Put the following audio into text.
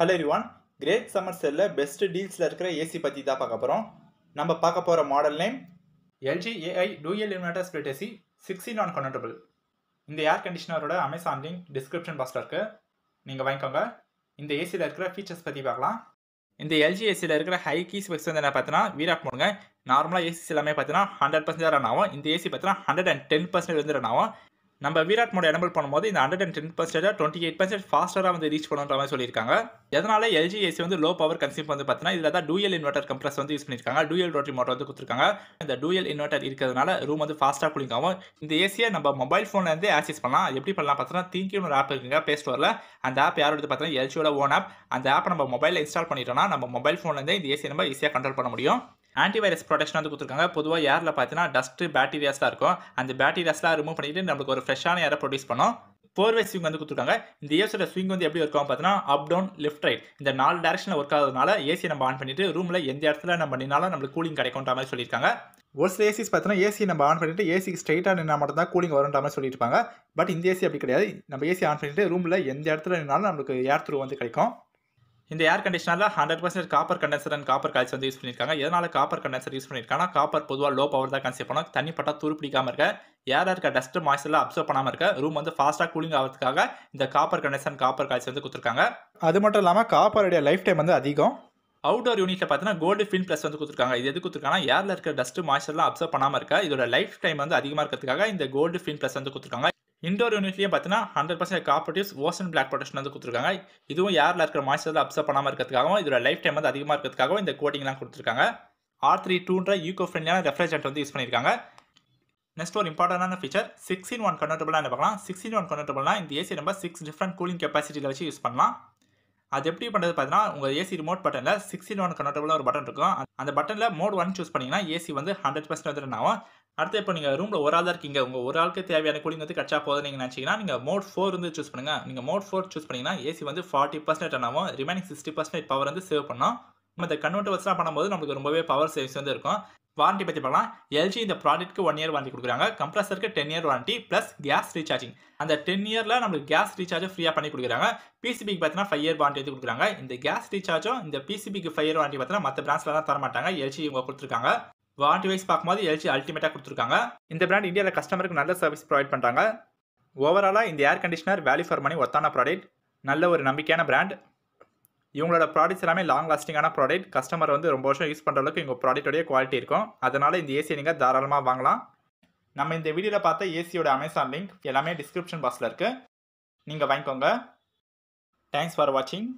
hello ரிவான் great summer செல்லில் best டீல்ஸில் இருக்கிற ஏசி பற்றி தான் பார்க்க போகிறோம் நம்ம பார்க்க போகிற model name LG AI dual inverter split AC sixty நான் கனெக்டபிள் இந்த ஏர் கண்டிஷனரோட அமேசான் லிங்க் டிஸ்கிரிப்ஷன் பாக்ஸில் இருக்குது நீங்கள் வாங்கிக்கோங்க இந்த ஏசியில் இருக்கிற ஃபீச்சர்ஸ் பற்றி பார்க்கலாம் இந்த எல்ஜி ஏசியில் இருக்கிற ஹை கீஸ் ஸ்பெக்ஸ் வந்து என்ன பார்த்தீங்கன்னா வீராக் போடுங்க நார்மலாக ஏசி எல்லாமே பார்த்தீங்கன்னா ஹண்ட்ரட் பர்சன்டேஜ் ரன் ஆகும் இந்த ஏசி பார்த்தீங்கன்னா ஹண்ட்ரட் அண்ட் டென் பர்சன்டேஜ் வந்து ரன் ஆகும் நம்ம விராட் மோடி அனபிள் பண்ணும்போது இந்த hundred and ten percentage twenty eight percent ஃபாஸ்ட்டாக வந்து ரீச் பண்ணுற மாதிரி சொல்லியிருக்காங்க இதனால எல்ஜி ஏசி வந்து லோ பவர் கன்சியூம் வந்து பார்த்தீங்கன்னா இதில் தான் டூயல் இன்வெர்டர் கம்ப்ரஸ் வந்து யூஸ் பண்ணியிருக்காங்க டூயல் ரோட்டரி மோட்டர் வந்து கொடுத்துருக்காங்க இந்த டூயல் இன்வெர்டர் இருக்கிறதுனால ரூம் வந்து ஃபாஸ்ட்டாக குளிக்காகவும் இந்த ஏசியை நம்ம மொபைல் ஃபோன்லேருந்து ஆக்சஸ் பண்ணலாம் எப்படி பண்ணலாம் பார்த்தீங்கன்னா திங்கி ஒரு ஆப் இருக்குங்க ப்ளே ஸ்டோரில் அந்த ஆப் எடுத்து பார்த்தீங்கன்னா எல்ஜியோட ஓன் ஆப் அந்த ஆப்பை நம்ம மொபைலில் இன்ஸ்டால் பண்ணிட்டோம்னா நம்ம மொபைல் ஃபோன்லேருந்தே இந்த ஏசியை நம்ம ஈஸியாக கண்ட்ரோல் பண்ண முடியும் ஆன்டிவைரஸ் ப்ரொடெக்ஷன் வந்து கொடுத்துருக்காங்க பொதுவாக ஏரில் பார்த்தீங்கன்னா டஸ்ட்டு பேட்டீரியாஸ்லாம் இருக்கும் அந்த பேட்டீரியாஸ்லாம் ரிமூவ் பண்ணிட்டு நம்மளுக்கு ஒரு ஃப்ரெஷ்ஷான ஏரை ப்ரொடியூஸ் பண்ணோம் ஃபோர்வே ஸ்விங் வந்து கொடுத்துருக்காங்க இந்த ஏசியோட ஸ்விங் வந்து எப்படி இருக்கும் பார்த்தீங்கன்னா அப் டவுன் லெஃப்ட் ரைட் இந்த நாலு டேரக்ஷனில் ஒர்க் ஆகிறதுனால ஏசி நம்ம ஆன் பண்ணிட்டு ரூமில் எந்த இடத்துல நம்ம நின்னாலும் நம்மளுக்கு கூலிங் கிடைக்கும்ன்ற மாதிரி சொல்லியிருக்காங்க ஒரு சில ஏசிஸ் பார்த்தீங்கன்னா ஏசி நம்ம ஆன் பண்ணிட்டு ஏசிக்கு ஸ்ட்ரைட்டாக நின்னா மட்டும் தான் கூலிங் வரும்ன்ற மாதிரி சொல்லியிருப்பாங்க பட் இந்த ஏசி அப்படி கிடையாது நம்ம ஏசி ஆன் பண்ணிட்டு ரூமில் எந்த இடத்துல நின்னாலும் நம்மளுக்கு ஏர் த்ரூ வந்து கிடைக்கும் இந்த ஏர் கண்டிஷனரில் hundred percent copper condenser and copper coils வந்து யூஸ் பண்ணியிருக்காங்க எதனால் காப்பர் கண்டென்சர் யூஸ் பண்ணியிருக்காங்க காப்பர் பொதுவாக லோ பவர் தான் கன்சியூ பண்ணுவோம் தண்ணி பட்டா பிடிக்காம இருக்க ஏராக இருக்க டஸ்ட் மாய்ச்சலாம் அப்சர்வ் பண்ணாமல் இருக்க ரூம் வந்து ஃபாஸ்ட்டாக கூலிங் ஆகிறதுக்காக இந்த காப்பர் கண்டென்சர் காப்பர் கால்ஸ் வந்து கொடுத்துருக்காங்க அது மட்டும் இல்லாமல் காப்பருடைய லைஃப் டைம் வந்து அதிகம் அவுடோர் யூனிட்டில் பார்த்தீங்கன்னா கோல்டு ஃபின் ப்ளஸ் வந்து கொடுத்துருக்காங்க இது எது கொடுத்துருக்காங்கன்னா ஏரில் இருக்கிற டஸ்ட் மாய்ச்சர்லாம் அப்சர்வ் பண்ணாமல் இருக்க இதோட லைஃப் டைம் வந்து அதிகமாக இருக்கிறதுக்காக இந்த கோல்டு ஃபின் ப்ளஸ் வந்து கொடுத்துருக்காங்க இண்டோர் யூனிட்லேயும் பார்த்தீங்கன்னா ஹண்ட்ரட் பர்சன்ட் காப்பரேட்டிவ்ஸ் ஓசன் பிளாக் ப்ரொடக்ஷன் வந்து கொடுத்துருக்காங்க இதுவும் யாரில் இருக்கிற மாய்ச்சர் வந்து அப்சர்வ் பண்ணாமல் இருக்கிறதுக்காகவும் இதோட லைஃப் டைம் வந்து அதிகமாக இருக்கிறதுக்காகவும் இந்த கோட்டிங்லாம் கொடுத்துருக்காங்க ஆர் த்ரீ டூன்ற யூகோ ஃப்ரெண்ட்லியான ரெஃப்ரிஜரேட் வந்து யூஸ் பண்ணியிருக்காங்க நெக்ஸ்ட் ஒரு இம்பார்ட்டண்டான ஃபீச்சர் சிக்ஸ்டின் ஒன் கன்வெர்டபுளாக என்ன பார்க்கலாம் சிக்ஸ்டின் ஒன் கன்வெர்ட்டபிள்னா இந்த ஏசி நம்ம சிக்ஸ் டிஃப்ரெண்ட் கூலிங் கெப்பாசிட்டியில் வச்சு யூஸ் பண்ணலாம் அது எப்படி பண்ணுறது பார்த்தீங்கன்னா உங்கள் ஏசி ரிமோட் பட்டனில் சிக்ஸ்டின் ஒன் கன்வெர்டபுளாக ஒரு பட்டன் இருக்கும் அந்த பட்டனில் மோட் ஒன் சூஸ் பண்ணிங்கன்னா ஏசி வந்து ஹண்ட்ரட் பர்சன்ட் வந்துட்டு ஆகும் அடுத்து இப்போ நீங்கள் ரூமில் ஒரு ஆள் தான் இருக்கீங்க உங்கள் ஒரு ஆளுக்கு தேவையான கூலிங் வந்து கட்சா போதும் நீங்கள் நினச்சிங்கன்னா நீங்கள் மோட் ஃபோர் வந்து சூஸ் பண்ணுங்கள் நீங்கள் மோட் ஃபோர் சூஸ் பண்ணிங்கன்னா ஏசி வந்து ஃபார்ட்டி பர்சன்ட் ஆனாவும் ரிமைனிங் சிக்ஸ்டி பர்சன்ட் பவர் வந்து சேவ் பண்ணோம் நம்ம இந்த வச்சுலாம் பண்ணும்போது நம்மளுக்கு ரொம்பவே பவர் சேவிங்ஸ் வந்து இருக்கும் வாரண்டி பற்றி பார்க்கலாம் எல்ஜி இந்த ப்ராடக்ட்டுக்கு ஒன் இயர் வாரண்டி கொடுக்குறாங்க கம்ப்ரஸருக்கு ten year warranty plus gas recharging அந்த டென் இயரில் நம்மளுக்கு கேஸ் ரீசார்ஜ் ஃப்ரீயாக பண்ணி கொடுக்குறாங்க பிசிபிக்கு பார்த்தீங்கன்னா ஃபைவ் இயர் வாரண்டி வந்து கொடுக்குறாங்க இந்த கேஸ் ரீசார்ஜும் இந்த பிசிபிக்கு ஃபைவ் இயர் வாரண்டி பார்த்தீங்கன்னா மற்ற பிரான்ச்சில் தான் தர மாட்டாங்க எல்ஜி இவங்க கொடுத்துருக்காங்க வாரண்டி வைஸ் பார்க்கும்போது எல்ஜி அல்டிமேட்டாக கொடுத்துருக்காங்க இந்த பிராண்ட் இந்தியாவில் கஸ்டமருக்கு நல்ல சர்வீஸ் ப்ரொவைட் பண்ணுறாங்க ஓவராலாக இந்த air conditioner value for money ஒத்தான ப்ராடக்ட் நல்ல ஒரு நம்பிக்கையான பிராண்ட் இவங்களோட ப்ராடக்ட்ஸ் எல்லாமே லாங் லாஸ்டிங்கான ப்ராடக்ட் கஸ்டமர் வந்து ரொம்ப வருஷம் யூஸ் பண்ணுற அளவுக்கு உங்கள் ப்ராடக்டோடைய குவாலிட்டி இருக்கும் அதனால் இந்த ஏசியை நீங்கள் தாராளமாக வாங்கலாம் நம்ம இந்த வீடியோவில் பார்த்த ஏசியோட அமேசான் லிங்க் எல்லாமே டிஸ்கிரிப்ஷன் பாக்ஸில் இருக்குது நீங்கள் வாங்கிக்கோங்க தேங்க்ஸ் ஃபார் வாட்சிங்